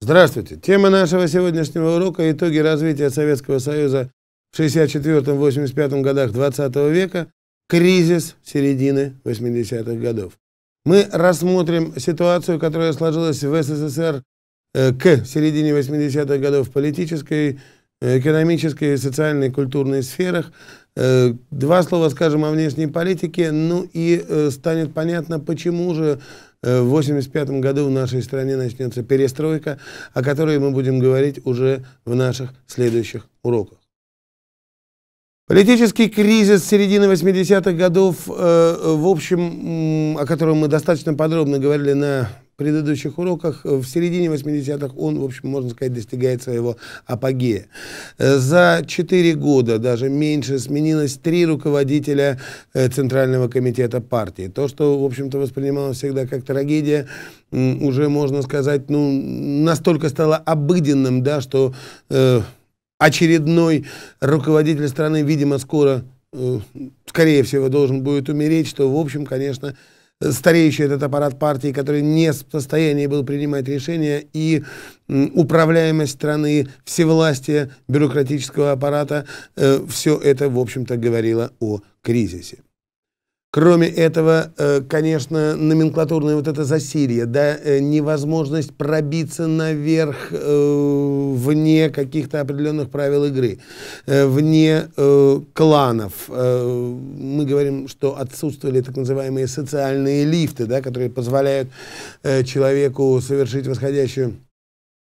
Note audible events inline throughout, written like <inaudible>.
Здравствуйте! Тема нашего сегодняшнего урока – итоги развития Советского Союза в 64-85 годах XX -го века, кризис середины 80-х годов. Мы рассмотрим ситуацию, которая сложилась в СССР э, к середине 80-х годов в политической, э, экономической, социальной, культурной сферах. Э, два слова скажем о внешней политике, ну и станет понятно, почему же Э, в 85 году в нашей стране начнется перестройка, о которой мы будем говорить уже в наших следующих уроках. Политический кризис середины 80-х годов, э, в общем, о котором мы достаточно подробно говорили на предыдущих уроках, э, в середине 80-х он, в общем, можно сказать, достигает своего апогея. Э, за 4 года, даже меньше, сменилось три руководителя э, Центрального комитета партии. То, что, в общем-то, воспринималось всегда как трагедия, уже, можно сказать, ну, настолько стало обыденным, да, что э, очередной руководитель страны, видимо, скоро, э, скорее всего, должен будет умереть, что, в общем, конечно, стареющий этот аппарат партии, который не в состоянии был принимать решения, и управляемость страны, всевластие бюрократического аппарата, э, все это, в общем-то, говорило о кризисе. Кроме этого, э, конечно, номенклатурное вот это засилье, да, э, невозможность пробиться наверх э, вне каких-то определенных правил игры, вне кланов. Мы говорим, что отсутствовали так называемые социальные лифты, да, которые позволяют человеку совершить восходящую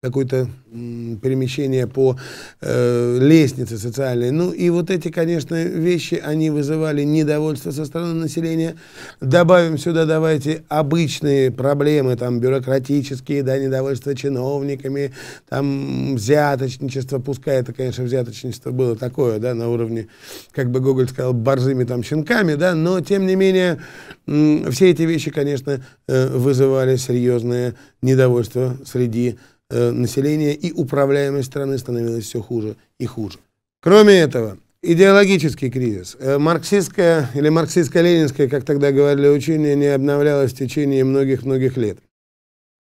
какое-то перемещение по э, лестнице социальной. Ну и вот эти, конечно, вещи, они вызывали недовольство со стороны населения. Добавим сюда, давайте, обычные проблемы, там, бюрократические, да, недовольство чиновниками, там, взяточничество, пускай это, конечно, взяточничество было такое, да, на уровне, как бы Гоголь сказал, борзыми там щенками, да, но, тем не менее, все эти вещи, конечно, э, вызывали серьезное недовольство среди э, населения и управляемость страны становилась все хуже и хуже. Кроме этого, идеологический кризис. Э, марксистская или марксистско-ленинская, как тогда говорили учение, не обновлялось в течение многих-многих лет.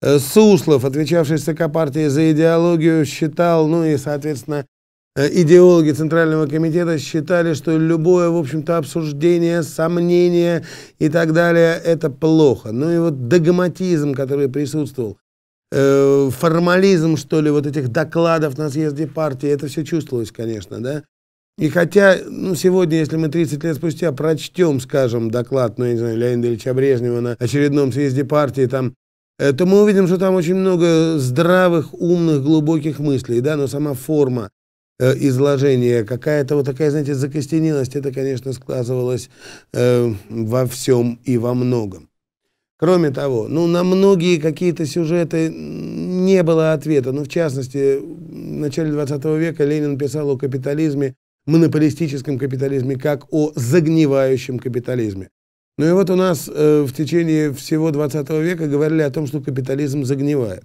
Э, Суслов, отвечавший Сокопартии за идеологию, считал, ну и, соответственно, э, идеологи Центрального комитета считали, что любое, в общем-то, обсуждение, сомнение и так далее – это плохо. Ну и вот догматизм, который присутствовал Э, формализм, что ли, вот этих докладов на съезде партии, это все чувствовалось, конечно, да. И хотя, ну, сегодня, если мы 30 лет спустя прочтем, скажем, доклад, ну, я не знаю, Леонида Ильича Брежнева на очередном съезде партии, там, э, то мы увидим, что там очень много здравых, умных, глубоких мыслей, да, но сама форма э, изложения, какая-то вот такая, знаете, закостенелость, это, конечно, сказывалось э, во всем и во многом. Кроме того, ну, на многие какие-то сюжеты не было ответа. Ну, в частности, в начале 20 века Ленин писал о капитализме, монополистическом капитализме, как о загнивающем капитализме. Ну и вот у нас э, в течение всего 20 века говорили о том, что капитализм загнивает.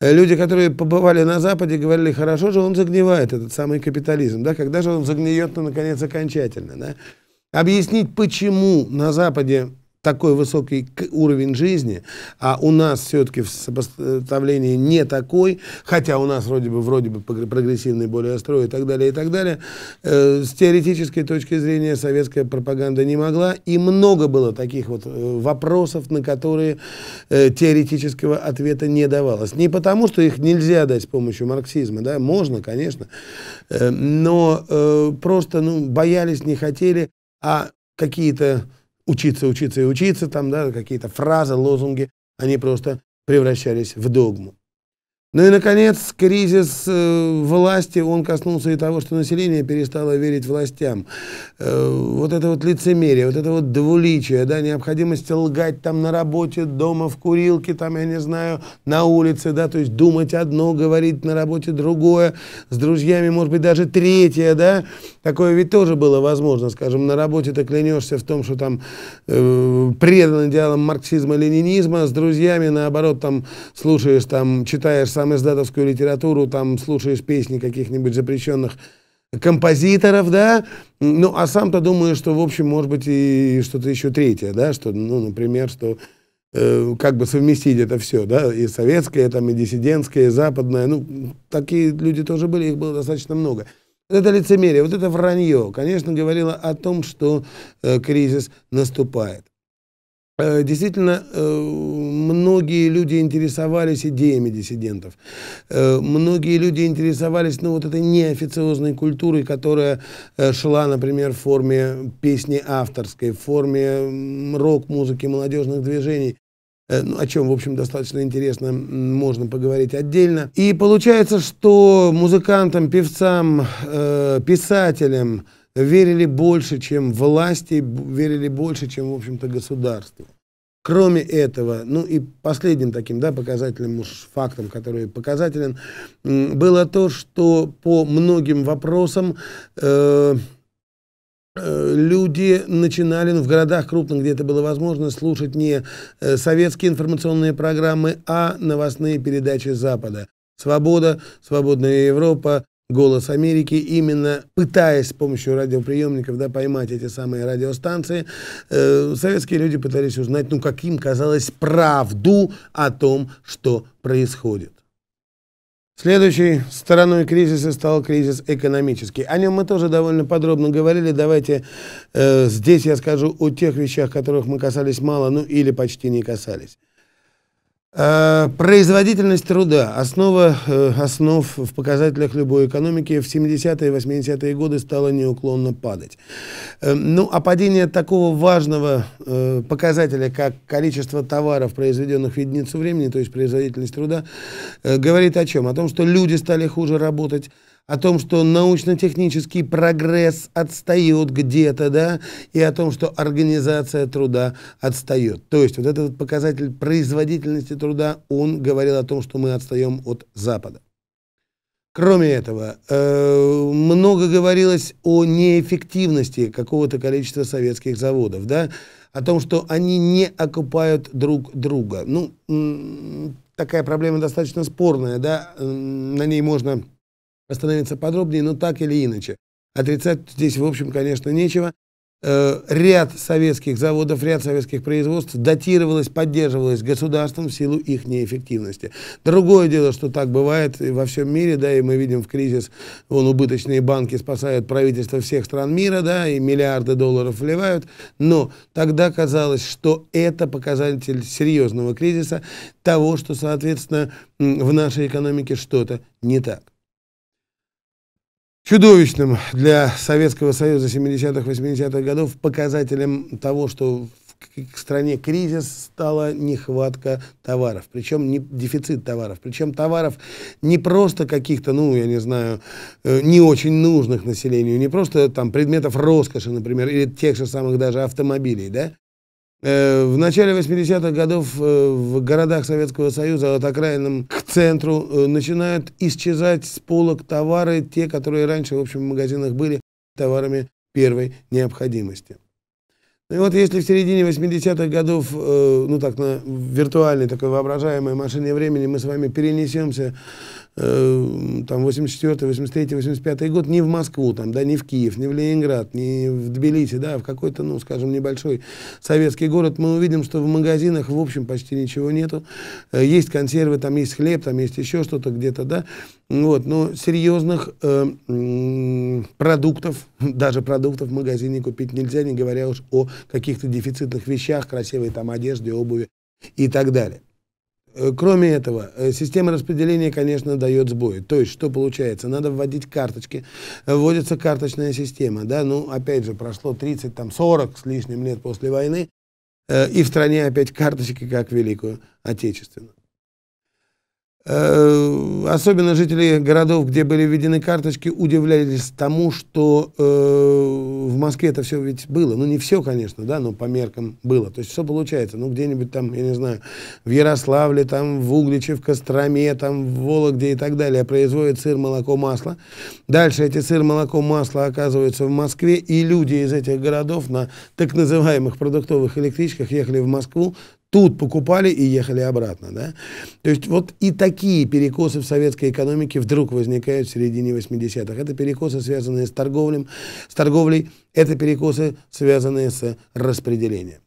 Э, люди, которые побывали на Западе, говорили, хорошо же он загнивает, этот самый капитализм, да, когда же он загниет, ну, наконец, окончательно, да. Объяснить, почему на Западе такой высокий уровень жизни, а у нас все-таки в не такой, хотя у нас вроде бы, вроде бы прогрессивный более строй и так далее, и так далее, э, с теоретической точки зрения советская пропаганда не могла, и много было таких вот э, вопросов, на которые э, теоретического ответа не давалось. Не потому, что их нельзя дать с помощью марксизма, да, можно, конечно, э, но э, просто ну, боялись, не хотели, а какие-то учиться, учиться и учиться, там, да, какие-то фразы, лозунги, они просто превращались в догму. Ну и, наконец, кризис э, власти, он коснулся и того, что население перестало верить властям. Э, вот это вот лицемерие, вот это вот двуличие, да, необходимость лгать там на работе, дома, в курилке, там, я не знаю, на улице, да, то есть думать одно, говорить на работе другое, с друзьями, может быть, даже третье, да. Такое ведь тоже было возможно, скажем, на работе ты клянешься в том, что там э, предан идеалам марксизма-ленинизма, с друзьями, наоборот, там слушаешь, там, читаешь сам издатовскую литературу, там слушаешь песни каких-нибудь запрещенных композиторов, да, ну, а сам-то думаю, что, в общем, может быть, и что-то еще третье, да, что, ну, например, что э, как бы совместить это все, да, и советское, там, и диссидентское, и западное, ну, такие люди тоже были, их было достаточно много. Это лицемерие, вот это вранье, конечно, говорило о том, что э, кризис наступает. Э, действительно, э, многие люди интересовались идеями диссидентов. Э, многие люди интересовались, ну, вот этой неофициозной культурой, которая шла, например, в форме песни авторской, в форме рок-музыки, молодежных движений. Ну, о чем, в общем, достаточно интересно, можно поговорить отдельно. И получается, что музыкантам, певцам, писателям, верили больше, чем власти, верили больше, чем, в общем-то, государству. Кроме этого, ну и последним таким да, показателем, уж фактом, который показателен, было то, что по многим вопросам э, э, люди начинали ну, в городах крупных, где это было возможно, слушать не э, советские информационные программы, а новостные передачи Запада. «Свобода», «Свободная Европа», «Голос Америки», именно пытаясь с помощью радиоприемников да, поймать эти самые радиостанции, э, советские люди пытались узнать, ну, как им казалось, правду о том, что происходит. Следующей стороной кризиса стал кризис экономический. О нем мы тоже довольно подробно говорили. Давайте э, здесь я скажу о тех вещах, которых мы касались мало, ну или почти не касались. Э, производительность труда – основа э, основ в показателях любой экономики в 70-е и 80-е годы стала неуклонно падать. Э, ну, а падение такого важного показателя, как количество товаров, произведенных в единицу времени, то есть производительность труда, говорит о чем? О том, что люди стали хуже работать, о том, что научно-технический прогресс отстает где-то, да, и о том, что организация труда отстает. То есть вот этот вот показатель производительности труда, он говорил о том, что мы отстаем от Запада. Кроме этого, э, много говорилось о неэффективности какого-то количества советских заводов, да, о том, что они не окупают друг друга. Ну, такая проблема достаточно спорная, да, на ней можно остановиться подробнее, но так или иначе. Отрицать здесь, в общем, конечно, нечего. Э, ряд советских заводов, ряд советских производств датировалось, поддерживалось государством в силу их неэффективности. Другое дело, что так бывает во всем мире, да, и мы видим в кризис, вон убыточные банки спасают правительство всех стран мира, да, и миллиарды долларов вливают, но тогда казалось, что это показатель серьезного кризиса, того, что, соответственно, в нашей экономике что-то не так чудовищным для Советского Союза 70-х, 80-х годов показателем того, что в стране кризис стала нехватка товаров, причем не дефицит товаров, причем товаров не просто каких-то, ну, я не знаю, э, не очень нужных населению, не просто там предметов роскоши, например, или тех же самых даже автомобилей, да, Э, в начале 80-х годов э, в городах Советского Союза от окраинным к центру э, начинают исчезать с полок товары, те, которые раньше, в общем, в магазинах были товарами первой необходимости. Ну и вот если в середине 80-х годов, ну так, на виртуальной, такой воображаемой машине времени мы с вами перенесемся э, там 84 83 85 год не в Москву, там, да, не в Киев, не в Ленинград, не в Тбилиси, да, а в какой-то, ну, скажем, небольшой советский город, мы увидим, что в магазинах, в общем, почти ничего нету. Э, есть консервы, там есть хлеб, там есть еще что-то где-то, да, вот, но серьезных э, продуктов, <laughs> даже продуктов в магазине купить нельзя, не говоря уж о каких-то дефицитных вещах, красивой там одежде, обуви и так далее. Э, кроме этого, э, система распределения, конечно, дает сбои. То есть, что получается? Надо вводить карточки. Э, вводится карточная система. Да? Ну, опять же, прошло 30, там, 40 с лишним лет после войны. И в стране опять карточки, как Великую Отечественную. Э, особенно жители городов, где были введены карточки, удивлялись тому, что э, в Москве это все ведь было. Ну, не все, конечно, да, но по меркам было. То есть все получается. Ну, где-нибудь там, я не знаю, в Ярославле, там, в Угличе, в Костроме, там, в Вологде и так далее производят сыр, молоко, масло. Дальше эти сыр, молоко, масло оказываются в Москве, и люди из этих городов на так называемых продуктовых электричках ехали в Москву тут покупали и ехали обратно. Да? То есть вот и такие перекосы в советской экономике вдруг возникают в середине 80-х. Это перекосы, связанные с, торговлем, с торговлей, это перекосы, связанные с распределением.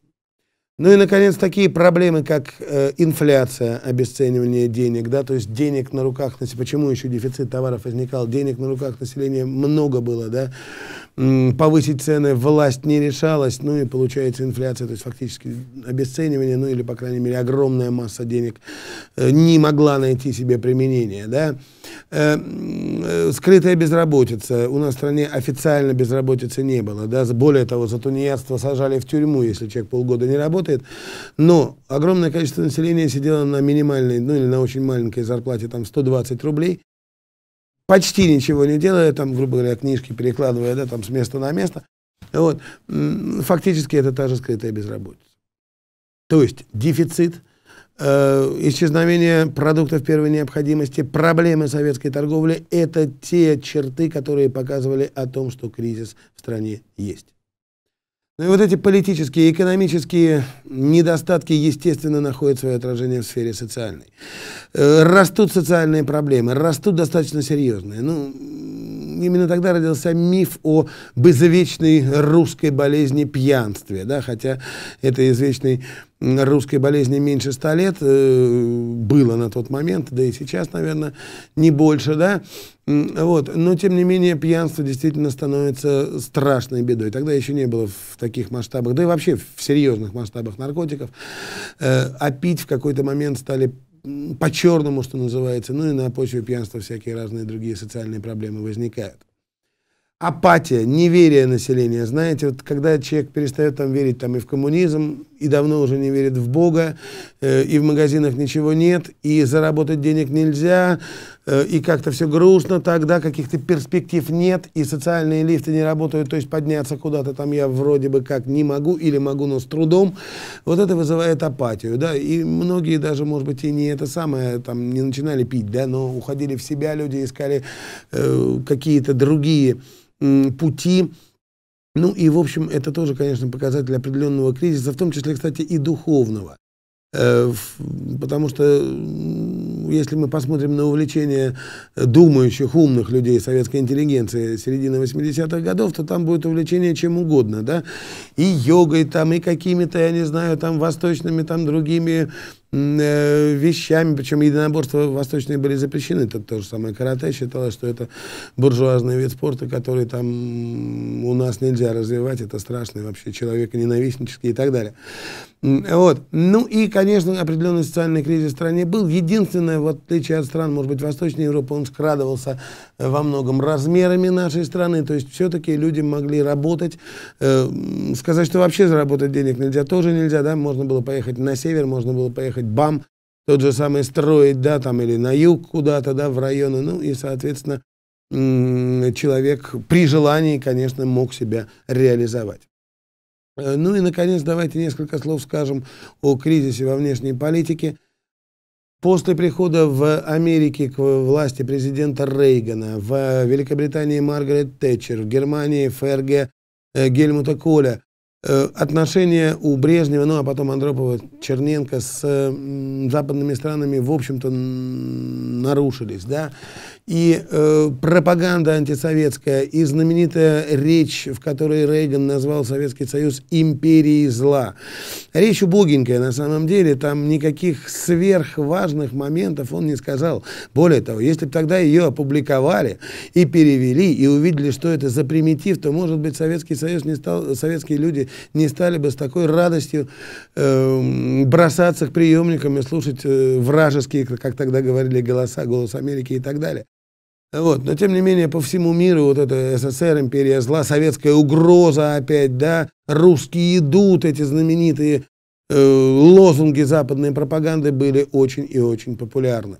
Ну и, наконец, такие проблемы, как э, инфляция, обесценивание денег, да, то есть денег на руках, населения почему еще дефицит товаров возникал, денег на руках населения много было, да, повысить цены власть не решалась, ну и получается инфляция, то есть фактически обесценивание, ну или, по крайней мере, огромная масса денег э, не могла найти себе применение, да. Э, э, скрытая безработица. У нас в стране официально безработицы не было, да. Более того, за тунеядство сажали в тюрьму, если человек полгода не работает. Но огромное количество населения сидело на минимальной, ну или на очень маленькой зарплате, там, 120 рублей почти ничего не делая, там, грубо говоря, книжки перекладывая, да, там, с места на место. Вот. Фактически это та же скрытая безработица. То есть дефицит, э, исчезновение продуктов первой необходимости, проблемы советской торговли – это те черты, которые показывали о том, что кризис в стране есть. Ну и вот эти политические и экономические недостатки, естественно, находят свое отражение в сфере социальной. Э, растут социальные проблемы, растут достаточно серьезные. Ну, именно тогда родился миф о безвечной русской болезни пьянстве, да, хотя это извечный русской болезни меньше ста лет, э, было на тот момент, да и сейчас, наверное, не больше, да, вот. Но, тем не менее, пьянство действительно становится страшной бедой. Тогда еще не было в таких масштабах, да и вообще в серьезных масштабах наркотиков. Э, а пить в какой-то момент стали по-черному, что называется, ну и на почве пьянства всякие разные другие социальные проблемы возникают апатия, неверие населения. Знаете, вот когда человек перестает там верить там, и в коммунизм, и давно уже не верит в Бога, э, и в магазинах ничего нет, и заработать денег нельзя, э, и как-то все грустно тогда, каких-то перспектив нет, и социальные лифты не работают, то есть подняться куда-то там я вроде бы как не могу или могу, но с трудом. Вот это вызывает апатию, да, и многие даже, может быть, и не это самое, там, не начинали пить, да, но уходили в себя люди, искали э, какие-то другие пути. Ну и, в общем, это тоже, конечно, показатель определенного кризиса, в том числе, кстати, и духовного. Э, потому что если мы посмотрим на увлечение думающих, умных людей советской интеллигенции середины 80-х годов, то там будет увлечение чем угодно, да, и йогой там, и какими-то, я не знаю, там, восточными, там, другими Э, вещами, причем единоборства восточные были запрещены, это то же самое карате считалось, что это буржуазный вид спорта, который там у нас нельзя развивать, это страшно, вообще человека ненавистнический и так далее. Вот. Ну и, конечно, определенный социальный кризис в стране был. Единственное, в отличие от стран, может быть, Восточной Европы, он скрадывался во многом размерами нашей страны. То есть все-таки люди могли работать. Э, сказать, что вообще заработать денег нельзя, тоже нельзя. Да? Можно было поехать на север, можно было поехать ехать, бам, тот же самый строит, да, там, или на юг куда-то, да, в районы, ну, и, соответственно, человек при желании, конечно, мог себя реализовать. Э, ну и, наконец, давайте несколько слов скажем о кризисе во внешней политике. После прихода в Америке к власти президента Рейгана, в Великобритании Маргарет Тэтчер, в Германии ФРГ э, Гельмута Коля, Э, отношения у Брежнева, ну а потом Андропова, Черненко с западными странами, в общем-то, нарушились, да и э, пропаганда антисоветская, и знаменитая речь, в которой Рейган назвал Советский Союз империей зла. Речь убогенькая на самом деле, там никаких сверхважных моментов он не сказал. Более того, если бы тогда ее опубликовали и перевели, и увидели, что это за примитив, то, может быть, Советский Союз не стал, советские люди не стали бы с такой радостью э, бросаться к приемникам и слушать э, вражеские, как тогда говорили, голоса, голос Америки и так далее. Вот. Но, тем не менее, по всему миру вот это СССР, империя зла, советская угроза опять, да, русские идут, эти знаменитые э, лозунги западной пропаганды были очень и очень популярны.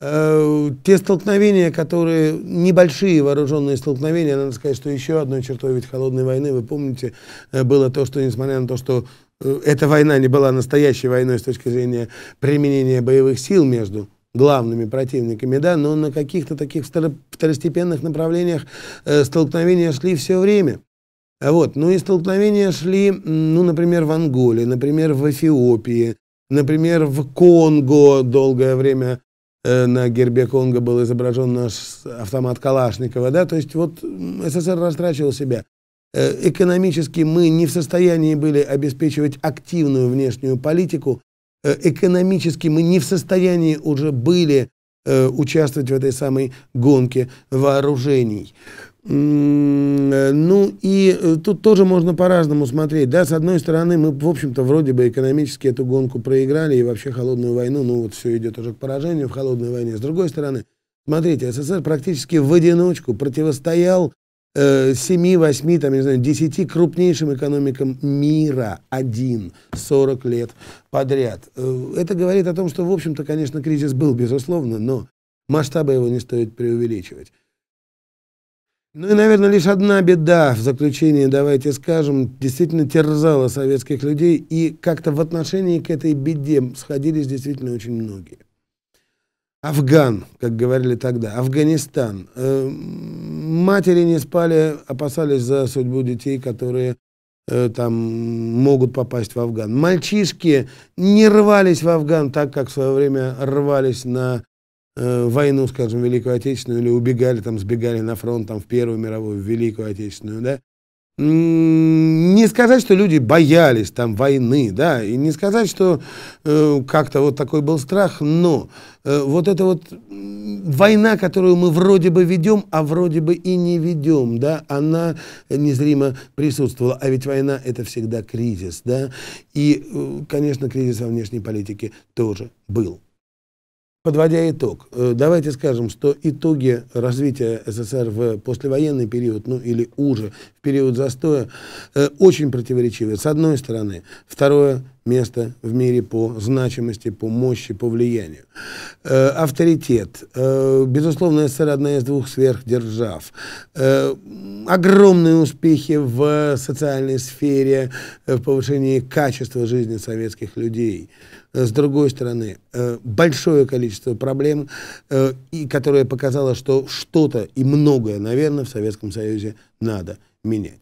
Э, те столкновения, которые, небольшие вооруженные столкновения, надо сказать, что еще одной чертой ведь холодной войны, вы помните, э, было то, что, несмотря на то, что э, эта война не была настоящей войной с точки зрения применения боевых сил между главными противниками, да, но на каких-то таких второстепенных направлениях э, столкновения шли все время. А вот. Ну и столкновения шли, ну, например, в Анголе, например, в Эфиопии, например, в Конго долгое время э, на гербе Конго был изображен наш автомат Калашникова, да, то есть вот СССР растрачивал себя. Э, экономически мы не в состоянии были обеспечивать активную внешнюю политику, Э, экономически мы не в состоянии уже были э, участвовать в этой самой гонке вооружений. Э, ну и тут тоже можно по-разному смотреть. Да, с одной стороны, мы, в общем-то, вроде бы экономически эту гонку проиграли и вообще холодную войну, ну вот все идет уже к поражению в холодной войне. С другой стороны, смотрите, СССР практически в одиночку противостоял 7, э, 8, там, не знаю, 10 крупнейшим экономикам мира один 40 лет подряд. Э, это говорит о том, что, в общем-то, конечно, кризис был, безусловно, но масштабы его не стоит преувеличивать. Ну и, наверное, лишь одна беда в заключении, давайте скажем, действительно терзала советских людей, и как-то в отношении к этой беде сходились действительно очень многие. Афган, как говорили тогда, Афганистан. Э, матери не спали, опасались за судьбу детей, которые э, там могут попасть в Афган. Мальчишки не рвались в Афган так, как в свое время рвались на э, войну, скажем, Великую Отечественную, или убегали, там, сбегали на фронт, там, в Первую мировую, в Великую Отечественную, да, не сказать, что люди боялись там войны, да, и не сказать, что э, как-то вот такой был страх, но э, вот эта вот война, которую мы вроде бы ведем, а вроде бы и не ведем, да, она незримо присутствовала, а ведь война это всегда кризис, да, и, э, конечно, кризис во внешней политике тоже был. Подводя итог, э, давайте скажем, что итоги развития СССР в послевоенный период, ну или уже в период застоя, э, очень противоречивы. С одной стороны, второе место в мире по значимости, по мощи, по влиянию. Э, авторитет. безусловно, СССР одна из двух сверхдержав. огромные успехи в социальной сфере, в повышении качества жизни советских людей. Э, с другой стороны, э, большое количество проблем, э, и которое показало, что что-то и многое, наверное, в Советском Союзе надо менять.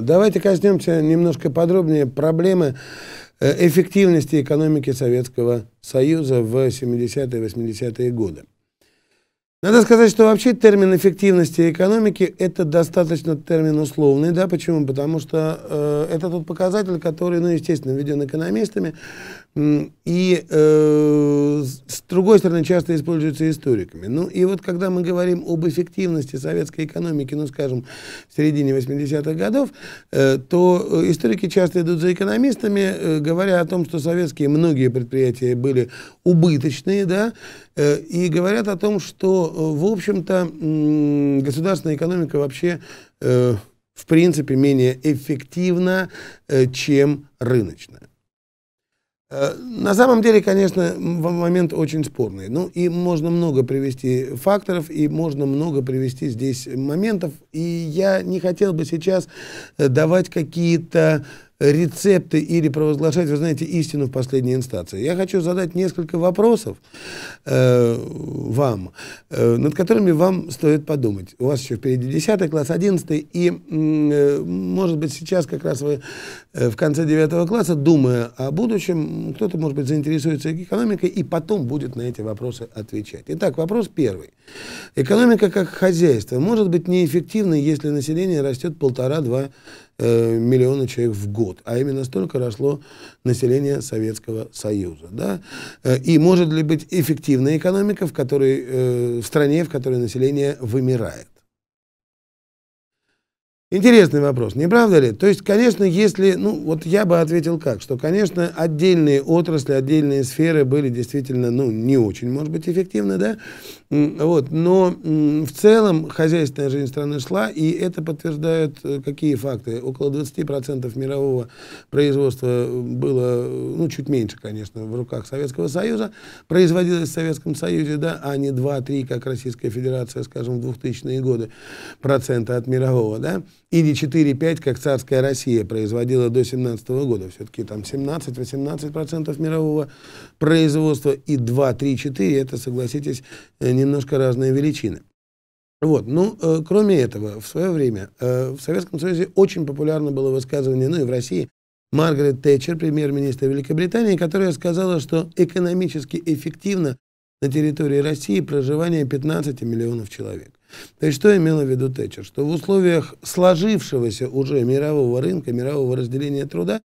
Давайте коснемся немножко подробнее проблемы эффективности экономики Советского Союза в 70-80-е годы. Надо сказать, что вообще термин эффективности экономики – это достаточно термин условный. Да? Почему? Потому что э, это тот показатель, который, ну, естественно, введен экономистами, и э, с другой стороны, часто используются историками. Ну и вот когда мы говорим об эффективности советской экономики, ну скажем, в середине 80-х годов, э, то э, историки часто идут за экономистами, э, говоря о том, что советские многие предприятия были убыточные, да, э, и говорят о том, что, э, в общем-то, э, государственная экономика вообще... Э, в принципе, менее эффективна, э, чем рыночная. Э, на самом деле, конечно, момент очень спорный. Ну, и можно много привести факторов, и можно много привести здесь моментов. И я не хотел бы сейчас э, давать какие-то рецепты или провозглашать, вы знаете, истину в последней инстанции. Я хочу задать несколько вопросов э, вам, э, над которыми вам стоит подумать. У вас еще впереди 10 класс, 11, и, э, может быть, сейчас как раз вы э, в конце 9 класса, думая о будущем, кто-то, может быть, заинтересуется экономикой и потом будет на эти вопросы отвечать. Итак, вопрос первый. Экономика как хозяйство может быть неэффективной, если население растет полтора-два э, миллиона человек в год, а именно столько росло население Советского Союза. Да? Э, и может ли быть эффективная экономика в, которой, э, в стране, в которой население вымирает? Интересный вопрос, не правда ли? То есть, конечно, если, ну, вот я бы ответил как, что, конечно, отдельные отрасли, отдельные сферы были действительно, ну, не очень, может быть, эффективны, да, вот. Но в целом хозяйственная жизнь страны шла, и это подтверждают э, какие факты? Около 20% мирового производства э, было, э, ну, чуть меньше, конечно, в руках Советского Союза, производилось в Советском Союзе, да, а не 2-3, как Российская Федерация, скажем, в 2000-е годы, процента от мирового, да, или 4-5, как царская Россия производила до 17 -го года, все-таки там 17-18% мирового производства, и 2-3-4, это, согласитесь, не немножко разные величины. Вот, ну, э, кроме этого, в свое время э, в Советском Союзе очень популярно было высказывание, ну и в России, Маргарет Тэтчер, премьер-министр Великобритании, которая сказала, что экономически эффективно на территории России проживание 15 миллионов человек. То есть что имела в виду Тэтчер? Что в условиях сложившегося уже мирового рынка, мирового разделения труда,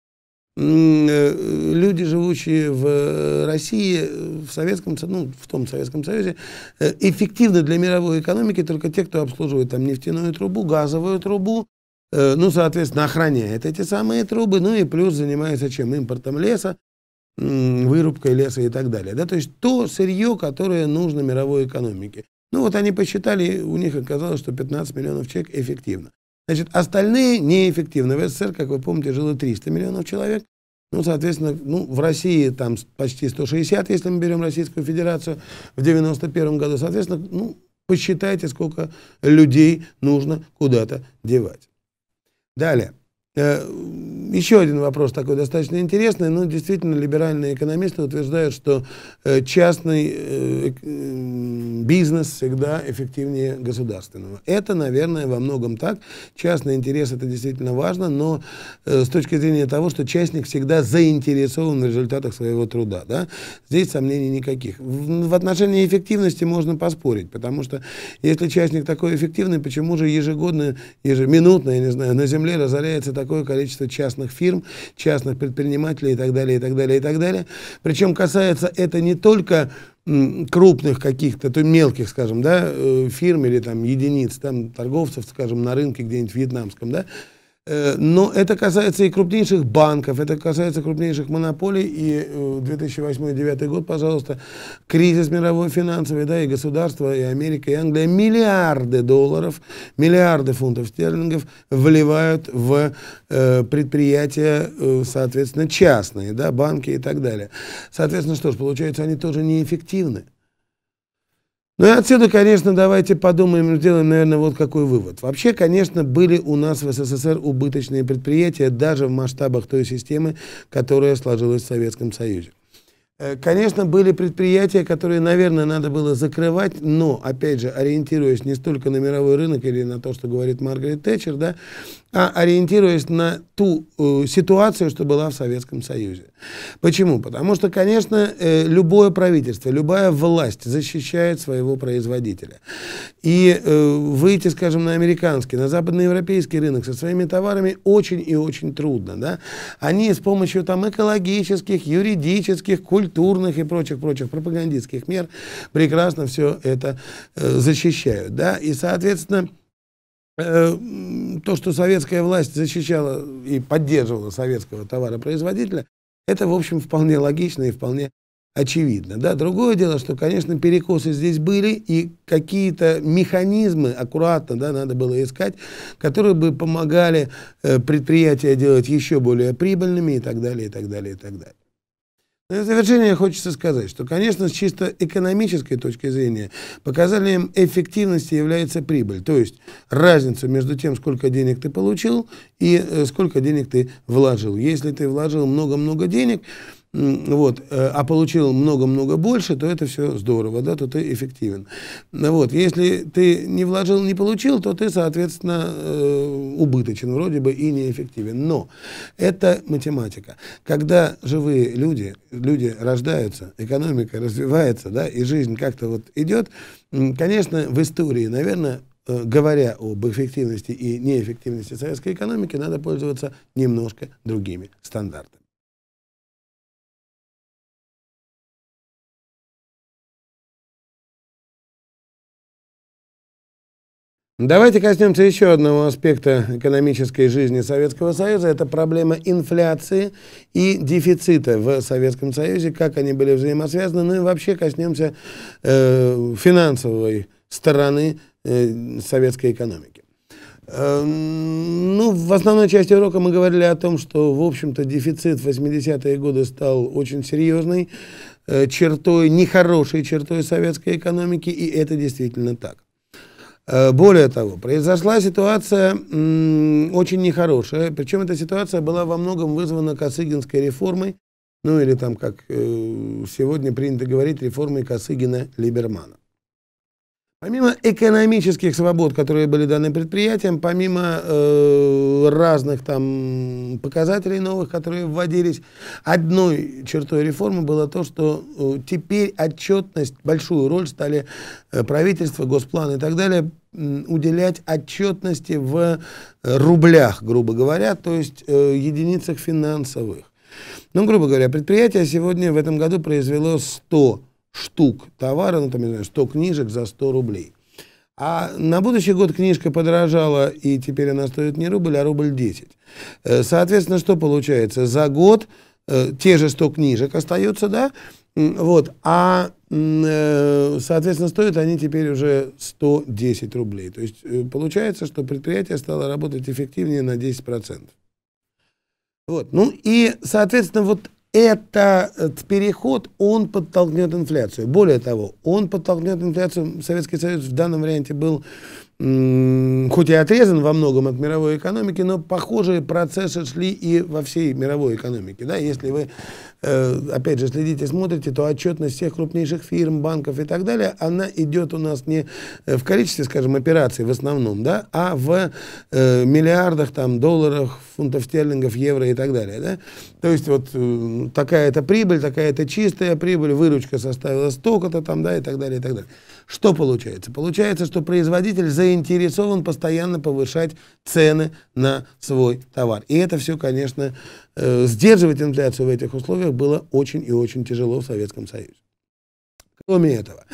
Э, люди, живущие в э, России, в Советском, ну, в том Советском Союзе, э, эффективны для мировой экономики только те, кто обслуживает там нефтяную трубу, газовую трубу, ну, соответственно, охраняет эти самые трубы, ну и плюс занимается чем? Импортом леса, вырубкой леса и так далее. Да? То есть то сырье, которое нужно мировой экономике. Ну вот они посчитали, у них оказалось, что 15 миллионов человек эффективно. Значит, остальные неэффективны. В СССР, как вы помните, жило 300 миллионов человек. Ну, соответственно, ну, в России там почти 160, если мы берем Российскую Федерацию в 91 году. Соответственно, ну, посчитайте, сколько людей нужно куда-то девать. Далее. Э, еще один вопрос такой достаточно интересный, но ну, действительно либеральные экономисты утверждают, что э, частный э, бизнес всегда эффективнее государственного. Это, наверное, во многом так. Частный интерес это действительно важно, но с точки зрения того, что частник всегда заинтересован в результатах своего труда, да, здесь сомнений никаких. В отношении эффективности можно поспорить, потому что если частник такой эффективный, почему же ежегодно, ежеминутно, я не знаю, на земле разоряется так такое количество частных фирм, частных предпринимателей и так далее, и так далее, и так далее. Причем касается это не только крупных каких-то, то мелких, скажем, да, э, фирм или там единиц, там торговцев, скажем, на рынке где-нибудь вьетнамском, да, Э, но это касается и крупнейших банков, это касается крупнейших монополий. И 2008-2009 э, год, пожалуйста, кризис мировой финансовый, да, и государство, и Америка, и Англия миллиарды долларов, миллиарды фунтов стерлингов вливают в э, предприятия, э, соответственно, частные, да, банки и так далее. Соответственно, что ж, получается, они тоже неэффективны. Ну и отсюда, конечно, давайте подумаем, сделаем, наверное, вот какой вывод. Вообще, конечно, были у нас в СССР убыточные предприятия даже в масштабах той системы, которая сложилась в Советском Союзе. Э, конечно, были предприятия, которые, наверное, надо было закрывать, но, опять же, ориентируясь не столько на мировой рынок или на то, что говорит Маргарет Тэтчер, да, а ориентируясь на ту э, ситуацию, что была в Советском Союзе. Почему? Потому что, конечно, э, любое правительство, любая власть защищает своего производителя. И э, выйти, скажем, на американский, на западноевропейский рынок со своими товарами очень и очень трудно. Да? Они с помощью там, экологических, юридических, культурных и прочих-прочих пропагандистских мер прекрасно все это э, защищают. Да? И, соответственно, Э, то, что советская власть защищала и поддерживала советского товаропроизводителя, это, в общем, вполне логично и вполне очевидно. Да? Другое дело, что, конечно, перекосы здесь были, и какие-то механизмы аккуратно да, надо было искать, которые бы помогали э, предприятия делать еще более прибыльными и так далее, и так далее, и так далее. В завершение хочется сказать, что, конечно, с чисто экономической точки зрения показателем эффективности является прибыль, то есть разница между тем, сколько денег ты получил и э, сколько денег ты вложил. Если ты вложил много-много денег, вот, э, а получил много-много больше, то это все здорово, да, то ты эффективен. Ну вот, если ты не вложил, не получил, то ты, соответственно, э, убыточен вроде бы и неэффективен. Но это математика. Когда живые люди, люди рождаются, экономика развивается, да, и жизнь как-то вот идет, конечно, в истории, наверное, э, говоря об эффективности и неэффективности советской экономики, надо пользоваться немножко другими стандартами. Давайте коснемся еще одного аспекта экономической жизни Советского Союза. Это проблема инфляции и дефицита в Советском Союзе, как они были взаимосвязаны. Ну и вообще коснемся э, финансовой стороны э, советской экономики. Э, ну, в основной части урока мы говорили о том, что, в общем-то, дефицит в 80-е годы стал очень серьезной э, чертой, нехорошей чертой советской экономики, и это действительно так. Э, более того, произошла ситуация очень нехорошая, причем эта ситуация была во многом вызвана Косыгинской реформой, ну или там, как э, сегодня принято говорить, реформой Косыгина-Либермана. Помимо экономических свобод, которые были даны предприятиям, помимо э, разных там показателей новых, которые вводились, одной чертой реформы было то, что э, теперь отчетность, большую роль стали э, правительство, госпланы и так далее э, уделять отчетности в э, рублях, грубо говоря, то есть э, единицах финансовых. Ну, грубо говоря, предприятие сегодня в этом году произвело 100 штук товара, ну там, не знаю, 100 книжек за 100 рублей. А на будущий год книжка подорожала, и теперь она стоит не рубль, а рубль 10. Э, соответственно, что получается? За год э, те же 100 книжек остаются, да? Вот, а, э, соответственно, стоят они теперь уже 110 рублей. То есть получается, что предприятие стало работать эффективнее на 10%. Вот. Ну и, соответственно, вот этот э, переход, он подтолкнет инфляцию. Более того, он подтолкнет инфляцию. Советский Союз в данном варианте был хоть и отрезан во многом от мировой экономики, но похожие процессы шли и во всей мировой экономике. Да? Если вы, э, опять же, следите, смотрите, то отчетность всех крупнейших фирм, банков и так далее, она идет у нас не э, в количестве, скажем, операций в основном, да? а в э, миллиардах там, долларов, фунтов стерлингов, евро и так далее. Да? То есть вот такая-то прибыль, такая-то чистая прибыль, выручка составила столько-то там, да, и так далее, и так далее. Что получается? Получается, что производитель заинтересован постоянно повышать цены на свой товар. И это все, конечно, э, сдерживать инфляцию в этих условиях было очень и очень тяжело в Советском Союзе. Кроме этого,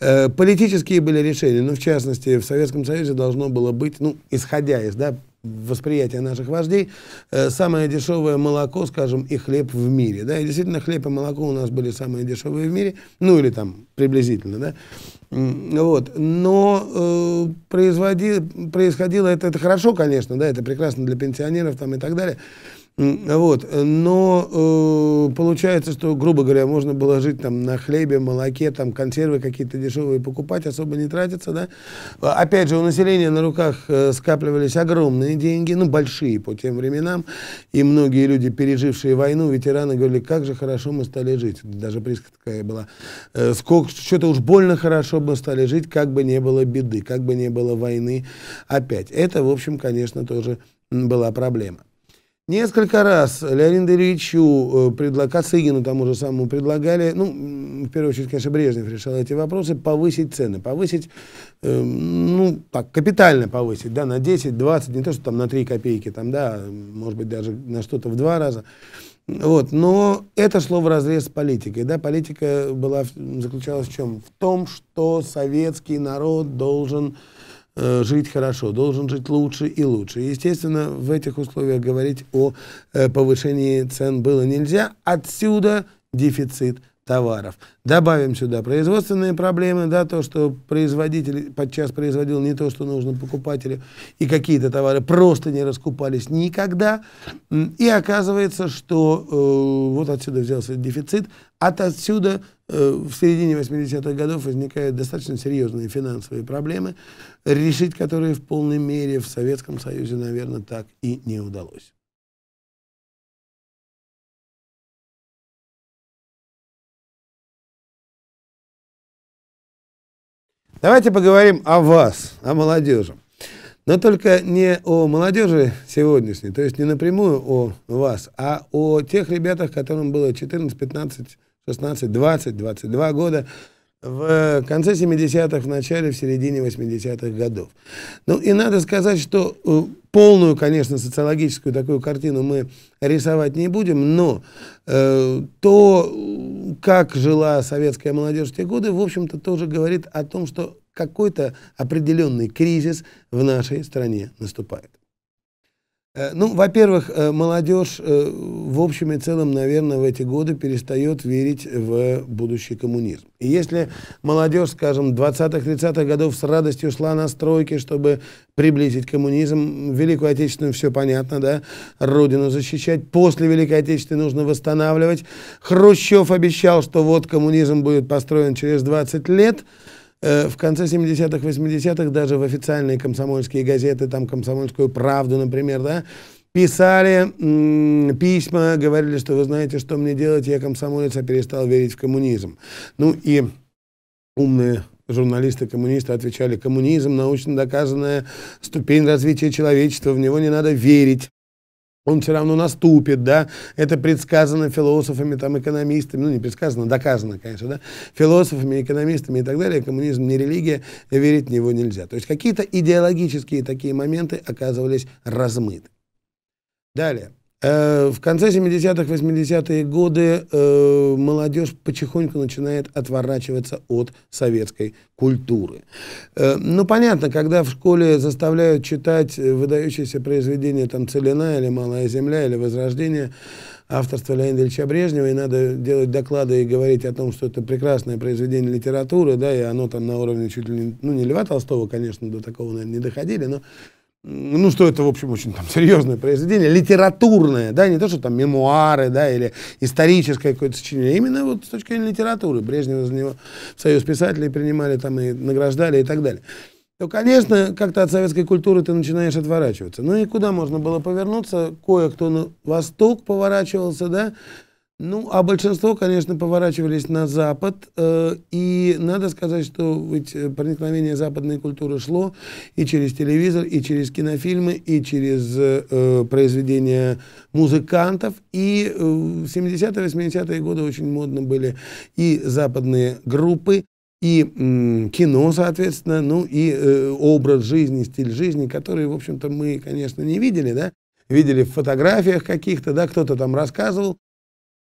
э, политические были решения, ну, в частности, в Советском Союзе должно было быть, ну, исходя из, да, восприятие наших вождей, э, самое дешевое молоко, скажем, и хлеб в мире. Да? И действительно, хлеб и молоко у нас были самые дешевые в мире, ну или там приблизительно. Да? Вот. Но э, производи, происходило это, это хорошо, конечно, да, это прекрасно для пенсионеров там, и так далее. Вот. Но э, получается, что, грубо говоря, можно было жить там на хлебе, молоке, там консервы какие-то дешевые покупать, особо не тратиться, да. Опять же, у населения на руках э, скапливались огромные деньги, ну, большие по тем временам. И многие люди, пережившие войну, ветераны, говорили, как же хорошо мы стали жить. Даже присказка такая была. Э, сколько, что-то уж больно хорошо бы стали жить, как бы не было беды, как бы не было войны опять. Это, в общем, конечно, тоже была проблема. Несколько раз Леониду Ильичу, э, предла... Косыгину тому же самому предлагали, ну, в первую очередь, конечно, Брежнев решал эти вопросы, повысить цены, повысить, э, ну, так, капитально повысить, да, на 10, 20, не то, что там на 3 копейки, там, да, может быть, даже на что-то в два раза. Вот, но это шло в разрез с политикой. Да? Политика была, заключалась в чем? В том, что советский народ должен э, жить хорошо, должен жить лучше и лучше. Естественно, в этих условиях говорить о э, повышении цен было нельзя. Отсюда дефицит товаров. Добавим сюда производственные проблемы, да, то, что производитель подчас производил не то, что нужно покупателю, и какие-то товары просто не раскупались никогда. И оказывается, что э, вот отсюда взялся дефицит, от отсюда э, в середине 80-х годов возникают достаточно серьезные финансовые проблемы, решить которые в полной мере в Советском Союзе, наверное, так и не удалось. Давайте поговорим о вас, о молодежи. Но только не о молодежи сегодняшней, то есть не напрямую о вас, а о тех ребятах, которым было 14, 15, 16, 20, 22 года, в конце 70-х, в начале, в середине 80-х годов. Ну и надо сказать, что э, полную, конечно, социологическую такую картину мы рисовать не будем, но э, то, как жила советская молодежь в те годы, в общем-то, тоже говорит о том, что какой-то определенный кризис в нашей стране наступает. Э, ну, во-первых, э, молодежь э, в общем и целом, наверное, в эти годы перестает верить в будущий коммунизм. И если молодежь, скажем, 20-30-х годов с радостью шла на стройки, чтобы приблизить коммунизм, Великую Отечественную все понятно, да, Родину защищать, после Великой Отечественной нужно восстанавливать. Хрущев обещал, что вот коммунизм будет построен через 20 лет, Э, в конце 70-х, 80-х даже в официальные комсомольские газеты, там «Комсомольскую правду», например, да, писали письма, говорили, что вы знаете, что мне делать, я комсомолец, а перестал верить в коммунизм. Ну и умные журналисты-коммунисты отвечали, коммунизм – научно доказанная ступень развития человечества, в него не надо верить он все равно наступит, да, это предсказано философами, там, экономистами, ну, не предсказано, доказано, конечно, да, философами, экономистами и так далее, коммунизм не религия, верить в него нельзя. То есть какие-то идеологические такие моменты оказывались размыты. Далее. Э, в конце 70-х, 80-е годы э, молодежь потихоньку начинает отворачиваться от советской культуры. Э, ну, понятно, когда в школе заставляют читать выдающиеся произведения там «Целина» или «Малая земля» или «Возрождение», авторства Леонида Ильича Брежнева, и надо делать доклады и говорить о том, что это прекрасное произведение литературы, да, и оно там на уровне чуть ли не, ну, не Льва Толстого, конечно, до такого, наверное, не доходили, но ну, что это, в общем, очень там серьезное произведение, литературное, да, не то, что там мемуары, да, или историческое какое-то сочинение, а именно вот с точки зрения литературы. Брежнева за него Союз писателей принимали там и награждали и так далее. То, конечно, как-то от советской культуры ты начинаешь отворачиваться. Ну и куда можно было повернуться? Кое-кто на восток поворачивался, да, ну, а большинство, конечно, поворачивались на Запад. Э, и надо сказать, что ведь э, проникновение западной культуры шло и через телевизор, и через кинофильмы, и через э, э произведения музыкантов. И э, в 70-80-е годы очень модно были и западные группы, и м, кино, соответственно, ну и э, образ жизни, стиль жизни, который, в общем-то, мы, конечно, не видели, да, видели в фотографиях каких-то, да, кто-то там рассказывал,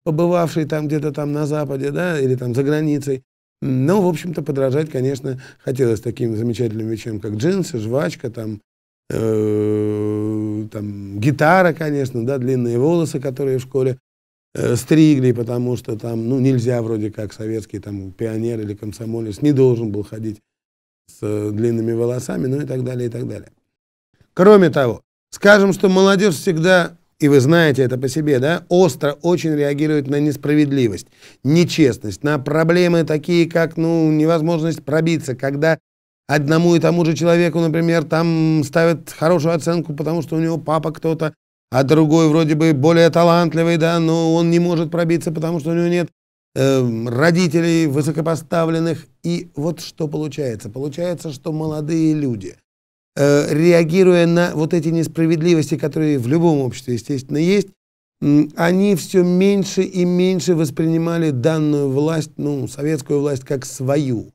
побывавший там где-то там на Западе, да, или там за границей. Но, в общем-то, подражать, конечно, хотелось таким замечательным вещам, как джинсы, жвачка, там, э, там гитара, конечно, да, длинные волосы, которые в школе э, стригли, потому что там, ну, нельзя вроде как советский там пионер или комсомолец не должен был ходить с э, длинными волосами, ну и так далее, и так далее. Кроме того, скажем, что молодежь всегда и вы знаете это по себе, да, остро очень реагирует на несправедливость, нечестность, на проблемы такие, как, ну, невозможность пробиться, когда одному и тому же человеку, например, там ставят хорошую оценку, потому что у него папа кто-то, а другой вроде бы более талантливый, да, но он не может пробиться, потому что у него нет эм, родителей высокопоставленных. И вот что получается. Получается, что молодые люди – Э, реагируя на вот эти несправедливости, которые в любом обществе, естественно, есть, они все меньше и меньше воспринимали данную власть, ну, советскую власть, как свою.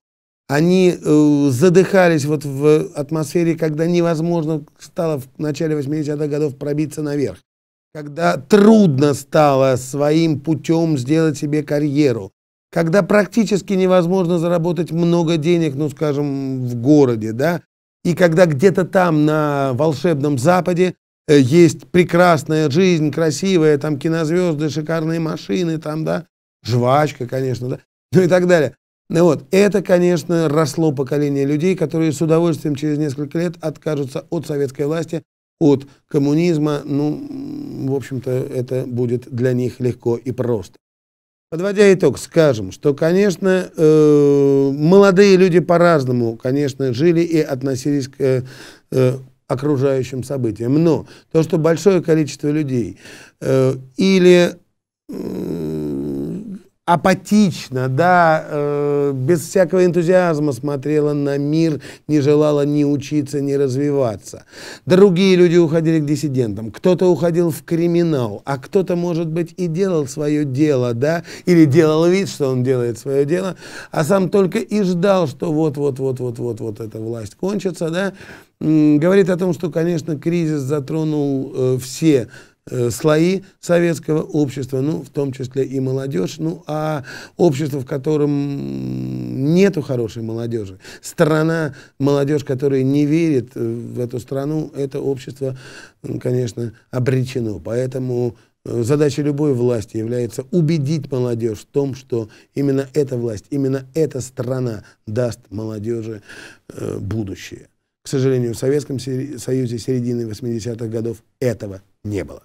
Они э, задыхались вот в атмосфере, когда невозможно стало в начале 80-х годов пробиться наверх, когда трудно стало своим путем сделать себе карьеру, когда практически невозможно заработать много денег, ну, скажем, в городе, да, и когда где-то там, на волшебном Западе, э, есть прекрасная жизнь, красивая, там кинозвезды, шикарные машины, там, да, жвачка, конечно, да, ну и так далее. Ну вот, это, конечно, росло поколение людей, которые с удовольствием через несколько лет откажутся от советской власти, от коммунизма. Ну, в общем-то, это будет для них легко и просто. Подводя итог, скажем, что, конечно, э, молодые люди по-разному, конечно, жили и относились к э, э окружающим событиям. Но то, что большое количество людей э, или апатично, да, э, без всякого энтузиазма смотрела на мир, не желала ни учиться, ни развиваться. Другие люди уходили к диссидентам, кто-то уходил в криминал, а кто-то, может быть, и делал свое дело, да, или делал вид, что он делает свое дело, а сам только и ждал, что вот-вот-вот-вот-вот-вот эта власть кончится, да, говорит о том, что, конечно, кризис затронул э, все Э, слои советского общества, ну, в том числе и молодежь, ну, а общество, в котором нету хорошей молодежи, страна, молодежь, которая не верит э, в эту страну, это общество, конечно, обречено. Поэтому э, задача любой власти является убедить молодежь в том, что именно эта власть, именно эта страна даст молодежи будущее. К сожалению, в Советском Союзе середины 80-х годов этого не было.